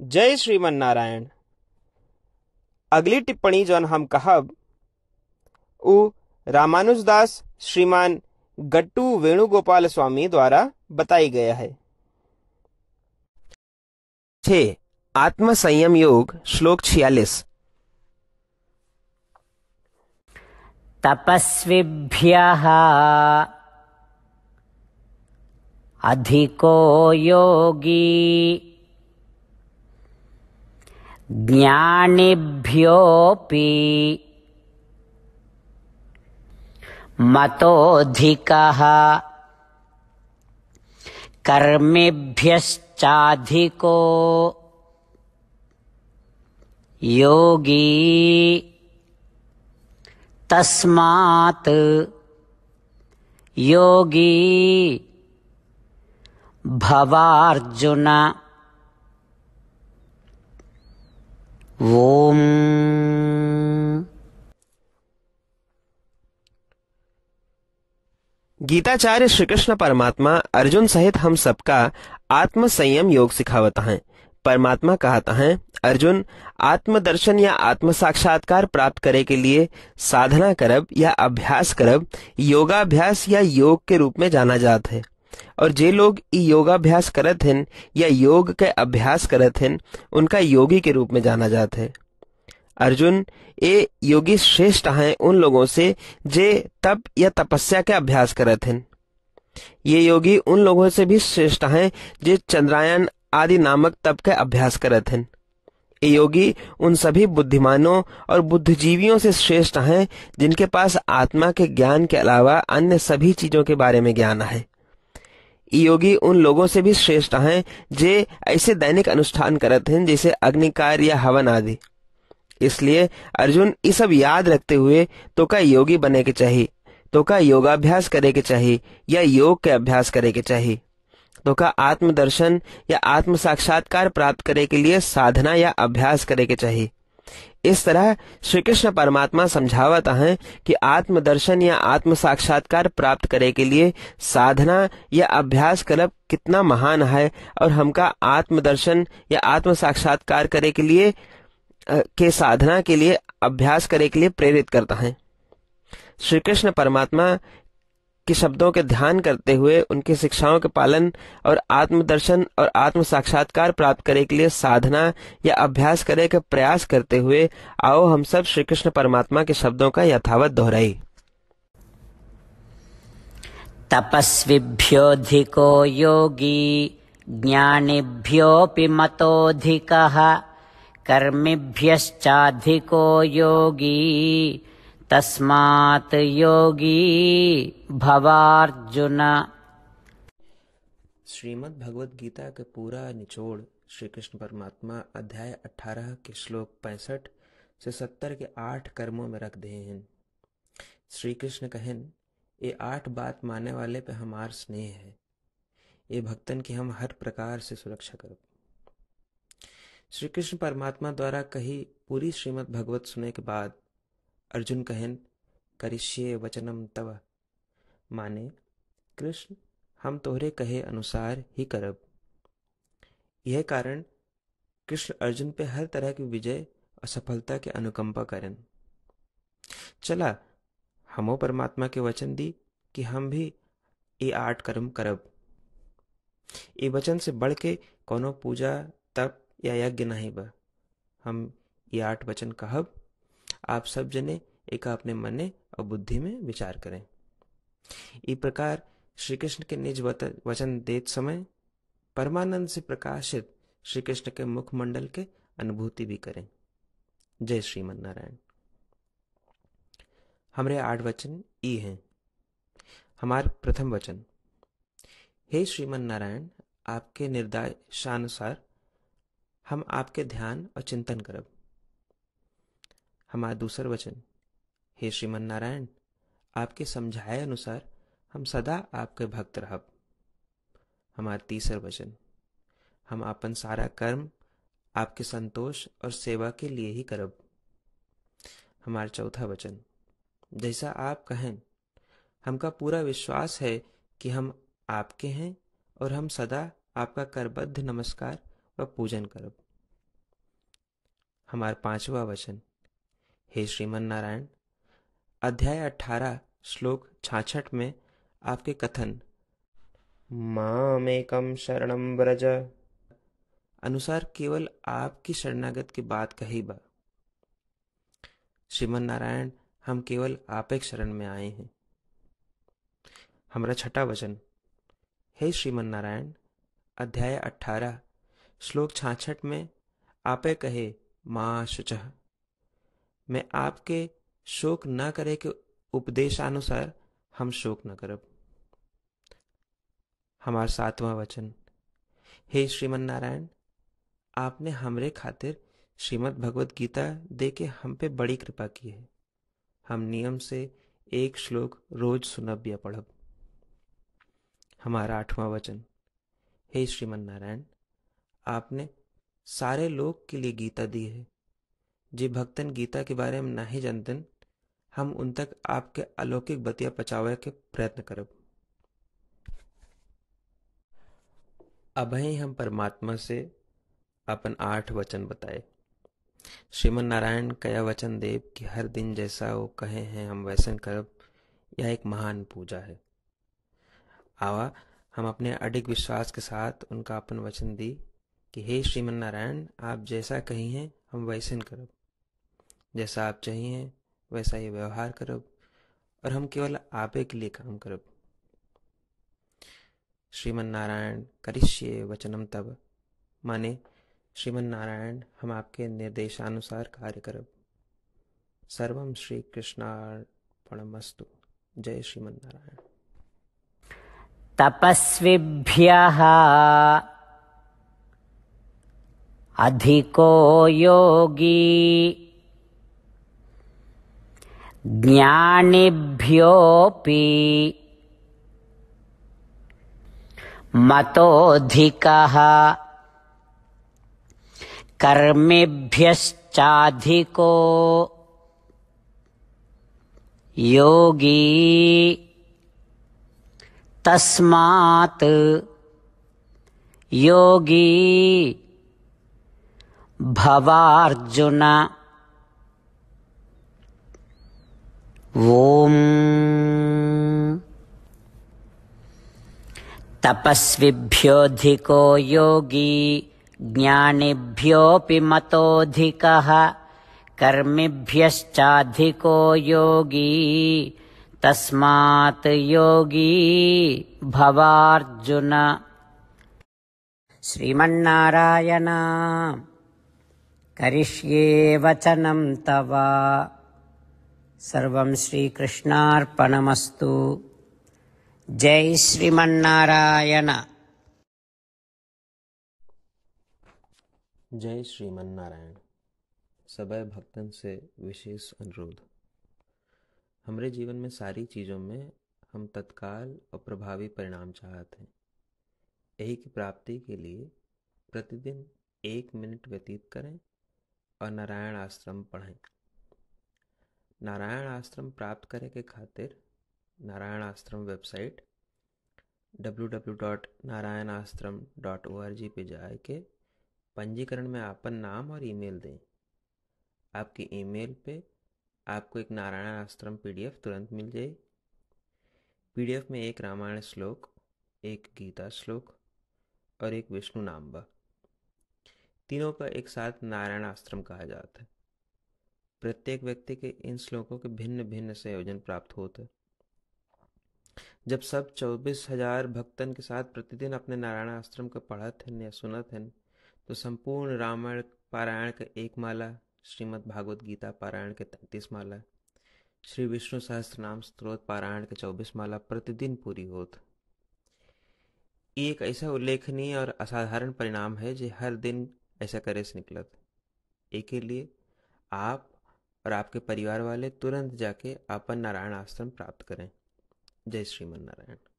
जय श्रीमनारायण अगली टिप्पणी जो हम कहब उ रामानुजदास श्रीमान गट्टू वेणुगोपाल स्वामी द्वारा बताई गया है छे आत्म संयम योग श्लोक छियालीस तपस्वीभ्य अधिको योगी ज्ञानिभ्योऽपि मतोऽधिकः कर्मेभ्यश्चाधिको योगी तस्मात् योगी भवार्जुन ओम गीताचार्य श्री कृष्ण परमात्मा अर्जुन सहित हम सबका आत्म संयम योग सिखावता है परमात्मा कहता है अर्जुन आत्मदर्शन या आत्म साक्षात्कार प्राप्त करे के लिए साधना करब या अभ्यास करब योगाभ्यास या योग के रूप में जाना जाता है और जे लोग योगाभ्यास करत हैं या योग के अभ्यास करत हैं उनका योगी के रूप में जाना जाते है अर्जुन ए योगी श्रेष्ठ हैं उन लोगों से जे तप या तपस्या के अभ्यास करत हैं ये योगी उन लोगों से भी श्रेष्ठ हैं जे चंद्रायन आदि नामक तप के अभ्यास करत हैं ये योगी उन सभी बुद्धिमानों और बुद्धिजीवियों से श्रेष्ठ हैं जिनके पास आत्मा के ज्ञान के अलावा अन्य सभी चीजों के बारे में ज्ञान है योगी उन लोगों से भी श्रेष्ठ हैं जे ऐसे दैनिक अनुष्ठान करते हैं जैसे अग्निकार या हवन आदि इसलिए अर्जुन ये सब याद रखते हुए तो का योगी बने के चाहिए तो का योगाभ्यास करे के चाहिए या योग के अभ्यास करे के चाहिए तो का आत्मदर्शन या आत्म साक्षात्कार प्राप्त करे के लिए साधना या अभ्यास करे के चाहिए इस तरह श्री कृष्ण परमात्मा समझावता है कि आत्मदर्शन या आत्म साक्षात्कार प्राप्त करे के लिए साधना या अभ्यास कलप कितना महान है और हमका आत्मदर्शन या आत्म साक्षात्कार करे के लिए के साधना के लिए अभ्यास करे के लिए प्रेरित करता है श्री कृष्ण परमात्मा के शब्दों के ध्यान करते हुए उनकी शिक्षाओं के पालन और आत्मदर्शन और आत्म साक्षात्कार प्राप्त करने के लिए साधना या अभ्यास करने का प्रयास करते हुए आओ हम सब श्री कृष्ण परमात्मा के शब्दों का यथावत दोहराई तपस्विभ्योऽधिको योगी ज्ञानिभ्योऽपि मतोऽधिकः कर्मिभ्यश्चाधिको योगी तस्मात् योगी भवार्जुन श्रीमद् भगवत गीता का पूरा निचोड़ श्री कृष्ण परमात्मा अध्याय 18 के श्लोक पैंसठ से 70 के आठ कर्मों में रख दे हैं श्री कृष्ण कहें ये आठ बात मानने वाले पे हमार स्नेह है ये भक्तन की हम हर प्रकार से सुरक्षा करो श्री कृष्ण परमात्मा द्वारा कही पूरी श्रीमद् भगवत सुने के बाद अर्जुन कहन करिष्ये वचनम तव माने कृष्ण हम तोहरे कहे अनुसार ही करब यह कारण कृष्ण अर्जुन पे हर तरह की विजय और सफलता के अनुकंपा करें चला हमो परमात्मा के वचन दी कि हम भी ये आठ कर्म करब ये वचन से बढ़ के कोनो पूजा तप या यज्ञ नहीं ब हम ये आठ वचन कहब आप सब जने एक अपने मने और बुद्धि में विचार करें इस प्रकार श्री कृष्ण के निज वचन देते समय परमानंद से प्रकाशित श्री कृष्ण के मुखमंडल के अनुभूति भी करें जय श्रीमन नारायण हमारे आठ वचन ई हैं हमारे प्रथम वचन हे श्रीमन नारायण आपके निर्देशानुसार हम आपके ध्यान और चिंतन करब हमारा दूसरा वचन हे श्रीमन नारायण आपके समझाए अनुसार हम सदा आपके भक्त रह हमारा तीसरा वचन हम अपन सारा कर्म आपके संतोष और सेवा के लिए ही करब हमारा चौथा वचन जैसा आप कहें हमका पूरा विश्वास है कि हम आपके हैं और हम सदा आपका करबद्ध नमस्कार व पूजन करब हमारा पांचवा वचन हे श्रीमन नारायण अध्याय अठारह श्लोक छाछठ में आपके कथन मामेकम शरणम व्रज अनुसार केवल आपकी शरणागत की बात कही बा श्रीमन नारायण हम केवल आप एक शरण में आए हैं हमारा छठा वचन हे श्रीमन नारायण अध्याय अठारह श्लोक छाछठ में आपे कहे माँ शुचह मैं आपके शोक न करे के उपदेशानुसार हम शोक न करब हमार सातवां वचन हे श्रीमन नारायण आपने हमरे खातिर श्रीमद भगवत गीता दे के हम पे बड़ी कृपा की है हम नियम से एक श्लोक रोज सुनब या पढ़ब हमारा आठवां वचन हे श्रीमन नारायण आपने सारे लोग के लिए गीता दी है जे भक्तन गीता के बारे में नहीं जानतन हम उन तक आपके अलौकिक बतिया पचावे के प्रयत्न करब अभय हम परमात्मा से अपन आठ वचन बताए श्रीमन नारायण कया वचन देव कि हर दिन जैसा वो कहे हैं हम वैसन करब यह एक महान पूजा है आवा हम अपने अडिग विश्वास के साथ उनका अपन वचन दी कि हे श्रीमन नारायण आप जैसा कही हैं हम वैसन करब जैसा आप चाहिए वैसा ही व्यवहार करब और हम केवल आपे के लिए काम करब श्रीमन नारायण करिष्य वचनम तब माने श्रीमन नारायण हम आपके निर्देशानुसार कार्य करब सर्व श्री कृष्णार्पणमस्तु जय श्रीमन नारायण तपस्विभ्यः अधिको योगी ज्ञानिभ्योऽपि मतोऽधिकः कर्मिभ्यश्चाधिको योगी तस्मात् योगी भवार्जुन म् तपस्विभ्योऽधिको योगी ज्ञानिभ्योऽपि मतोऽधिकः कर्मिभ्यश्चाधिको योगी तस्मात् योगी भवार्जुन श्रीमन्नारायण करिष्ये वचनं तव सर्वं श्रीकृष्णार्पणमस्तु जय श्रीमन्नारायण जय श्रीमन्नारायण सब भक्तन से विशेष अनुरोध हमारे जीवन में सारी चीज़ों में हम तत्काल और प्रभावी परिणाम चाहते हैं यही की प्राप्ति के लिए प्रतिदिन एक मिनट व्यतीत करें और नारायण आश्रम पढ़ें नारायण आश्रम प्राप्त करे के खातिर Narayan Ashram website W dot dot Narayan Ashram O R G पर जाके पंजीकरण में आपन नाम और ईमेल दें आपके ईमेल पे आपको एक नारायण आश्रम पीडीएफ तुरंत मिल जाए पीडीएफ में एक रामायण श्लोक एक गीता श्लोक और एक विष्णु नाम्बा तीनों का एक साथ नारायण आश्रम कहा जाता है प्रत्येक व्यक्ति के इन श्लोकों के भिन्न भिन्न संयोजन प्राप्त होते जब सब चौबीस हजार भक्तन के साथ प्रतिदिन अपने नारायण आश्रम का पढ़त हैं या सुनत हैं तो संपूर्ण रामायण पारायण का एक माला श्रीमद् भागवत गीता पारायण के तैतीस माला श्री विष्णु सहस्त्र नाम स्त्रोत पारायण के चौबीस माला प्रतिदिन पूरी होत एक ऐसा उल्लेखनीय और असाधारण परिणाम है जो हर दिन ऐसा करे से निकलत एक के लिए आप और आपके परिवार वाले तुरंत जाके आपन नारायण आश्रम प्राप्त करें जय श्रीमन नारायण